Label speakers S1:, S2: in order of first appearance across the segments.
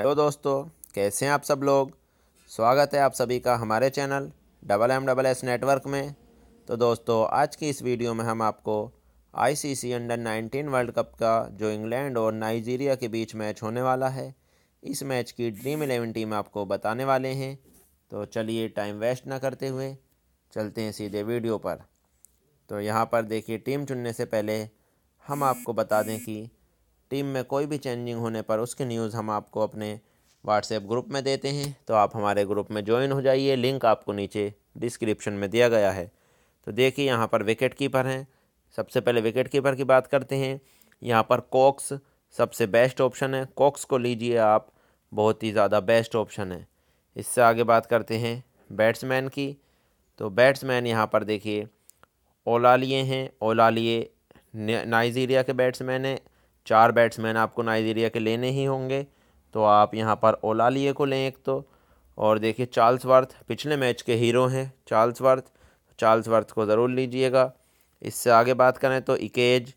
S1: hello दोस्तों कैसे हैं आप सब लोग स्वागत है आप सभी का हमारे channel double M double S network में तो दोस्तों आज की इस वीडियो में हम आपको आईसीसी अंडर 19 वर्ल्ड कप का जो इंग्लैंड और नाइजीरिया के बीच मैच होने वाला है इस मैच की ड्रीम इलेवन टीम आपको बताने वाले हैं तो चलिए टाइम वेस्ट ना करते हुए चलते हैं सीधे वीडियो पर तो यहाँ पर देखिए टीम चुनने से पहले हम आपको बता दें कि टीम में कोई भी चेंजिंग होने पर उसकी न्यूज़ हम आपको अपने व्हाट्सएप ग्रुप में देते हैं तो आप हमारे ग्रुप में ज्वाइन हो जाइए लिंक आपको नीचे डिस्क्रिप्शन में दिया गया है तो देखिए यहाँ पर विकेट कीपर हैं सबसे पहले विकेट कीपर की बात करते हैं यहाँ पर कॉक्स सबसे बेस्ट ऑप्शन है कॉक्स को लीजिए आप बहुत ही ज़्यादा बेस्ट ऑप्शन है इससे आगे बात करते हैं बैट्समैन की तो बैट्समैन यहाँ पर देखिए ओला लिए हैं ओला लिए नाइजीरिया के बैट्समैन हैं चार बैट्समैन आपको नाइजीरिया के लेने ही होंगे तो आप यहाँ पर ओलालिए को लें एक तो और देखिए चार्ल्स वर्थ पिछले मैच के हीरो हैं चार्ल्स वर्थ चार्ल्स वर्थ को ज़रूर लीजिएगा इससे आगे बात करें तो इकेज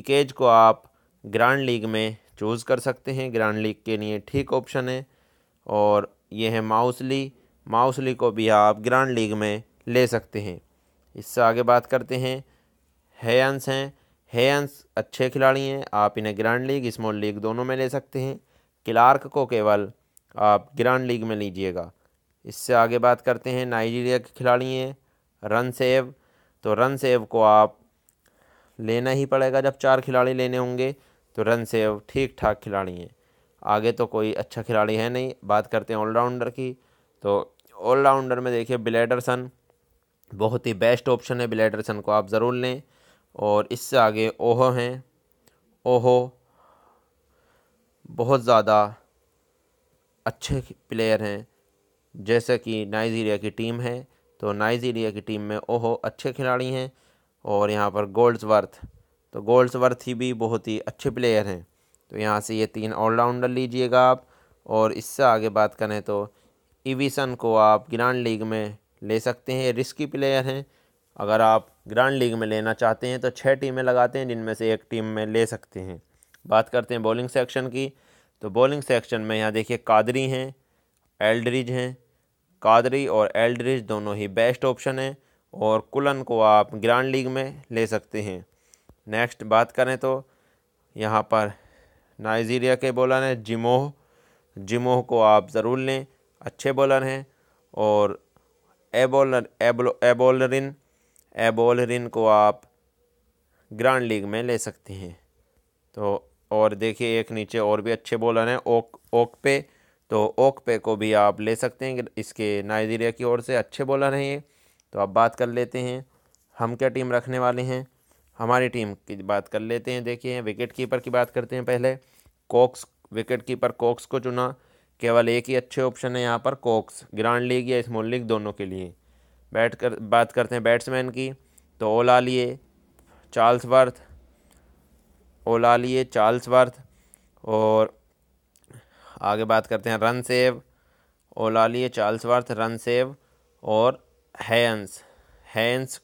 S1: इकेज को आप ग्रैंड लीग में चूज़ कर सकते हैं ग्रैंड लीग के लिए ठीक ऑप्शन है और ये है माउसली माउसली को भी आप ग्रैंड लीग में ले सकते हैं इससे आगे बात करते हैं हेयंस हैं हेंस अच्छे खिलाड़ी हैं आप इन्हें ग्रैंड लीग स्मॉल लीग दोनों में ले सकते हैं क्लार्क को केवल आप ग्रैंड लीग में लीजिएगा इससे आगे बात करते हैं नाइजीरिया के खिलाड़ी हैं रन सेव तो रन सेव को आप लेना ही पड़ेगा जब चार खिलाड़ी लेने होंगे तो रन सेव ठीक ठाक खिलाड़ी हैं आगे तो कोई अच्छा खिलाड़ी है नहीं बात करते हैं ऑलराउंडर की तो ऑलराउंडर में देखिए बिलेडरसन बहुत ही बेस्ट ऑप्शन है बिलेडरसन को आप ज़रूर लें और इससे आगे ओहो हैं ओहो बहुत ज़्यादा अच्छे प्लेयर हैं जैसे कि नाइजीरिया की टीम है तो नाइजीरिया की टीम में ओहो अच्छे खिलाड़ी हैं और यहाँ पर गोल्ड्सवर्थ तो गोल्ड्सवर्थ ही भी बहुत ही अच्छे प्लेयर हैं तो यहाँ से ये तीन ऑलराउंडर लीजिएगा आप और इससे आगे बात करें तो इविसन को आप ग्रांड लीग में ले सकते हैं रिस्की प्लेयर हैं अगर आप ग्रांड लीग में लेना चाहते हैं तो छः टीमें लगाते हैं जिनमें से एक टीम में ले सकते हैं बात करते हैं बॉलिंग सेक्शन की तो बॉलिंग सेक्शन में यहाँ देखिए कादरी हैं एल्ड्रिज हैं कादरी और एल्ड्रिज दोनों ही बेस्ट ऑप्शन हैं और कुलन को आप ग्रांड लीग में ले सकते हैं नेक्स्ट बात करें तो यहाँ पर नाइजीरिया के बॉलर हैं जिमोह जिमोह को आप ज़रूर लें अच्छे बॉलर हैं और एबोलर एबोलरिन एबोल को आप ग्रांड लीग में ले सकते हैं तो और देखिए एक नीचे और भी अच्छे बॉलर हैं ओक ओक पे तो ओक पे को भी आप ले सकते हैं इसके नाइजीरिया की ओर से अच्छे बॉलर हैं ये तो आप बात कर लेते हैं हम क्या टीम रखने वाले हैं हमारी टीम की बात कर लेते हैं देखिए विकेट कीपर की बात करते हैं पहले कोक्स विकेट कीपर कोक्स को चुना केवल एक ही अच्छे ऑप्शन है यहाँ पर कोक्स ग्रांड लीग या स्मॉल लीग दोनों के लिए बैट कर बात करते हैं बैट्समैन की तो ओला लिए चार्ल्स वर्थ ओला लिए चार्ल्स वर्थ और आगे बात करते हैं रन सेव ओला लिए चार्ल्स वर्थ रन सेव और हैंस हैंस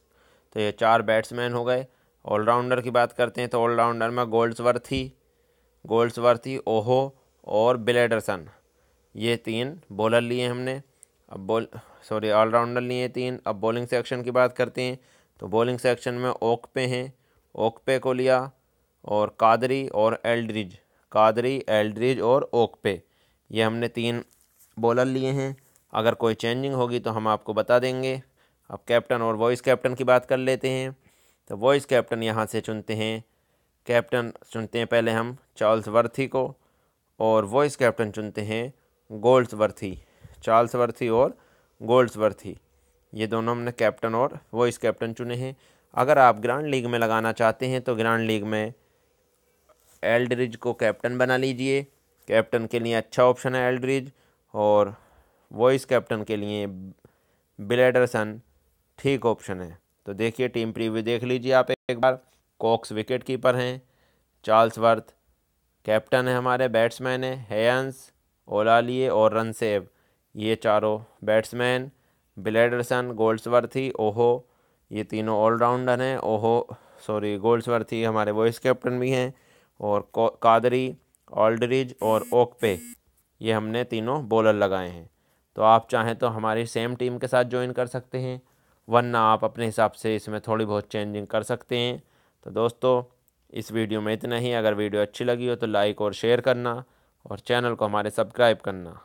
S1: तो ये चार बैट्समैन हो गए ऑलराउंडर की बात करते हैं तो ऑलराउंडर में गोल्ड्सवर्थी गोल्ड्सवर्थी ओहो और बिलेडरसन ये तीन बॉलर लिए हमने अब बोल सॉरी ऑलराउंडर लिए तीन अब बॉलिंग सेक्शन की बात करते हैं तो बॉलिंग सेक्शन में ओकपे हैं ओकपे को लिया और कादरी और एल्ड्रिज कादरी एल्ड्रिज और ओकपे ये हमने तीन बॉलर लिए हैं अगर कोई चेंजिंग होगी तो हम आपको बता देंगे अब कैप्टन और वॉइस कैप्टन की बात कर लेते हैं तो वॉइस कैप्टन यहाँ से चुनते हैं कैप्टन चुनते हैं पहले हम चार्ल्स वर्थी को और वॉइस कैप्टन चुनते हैं गोल्ड्स वर्थी चार्ल्स वर्थी और ही ये दोनों हमने कैप्टन और वॉइस कैप्टन चुने हैं अगर आप ग्रांड लीग में लगाना चाहते हैं तो ग्रांड लीग में एल्ड्रिज को कैप्टन बना लीजिए कैप्टन के लिए अच्छा ऑप्शन है एल्ड्रिज और वॉइस कैप्टन के लिए बिलेडरसन ठीक ऑप्शन है तो देखिए टीम प्रीव्यू देख लीजिए आप एक बार कॉक्स विकेट कीपर हैं चार्ल्स वर्थ कैप्टन है हमारे बैट्समैन है हेयंस ओलालिए और रनसेव ये चारों बैट्समैन ब्लेडरसन गोल्ड्सवर्थी ओहो ये तीनों ऑलराउंडर हैं ओहो सॉरी गोल्ड्सवर्थी हमारे वॉइस कैप्टन भी हैं और कादरी ऑल्ड्रिज और ओकपे ये हमने तीनों बॉलर लगाए हैं तो आप चाहें तो हमारी सेम टीम के साथ ज्वाइन कर सकते हैं वरना आप अपने हिसाब से इसमें थोड़ी बहुत चेंजिंग कर सकते हैं तो दोस्तों इस वीडियो में इतना ही अगर वीडियो अच्छी लगी हो तो लाइक और शेयर करना और चैनल को हमारे सब्सक्राइब करना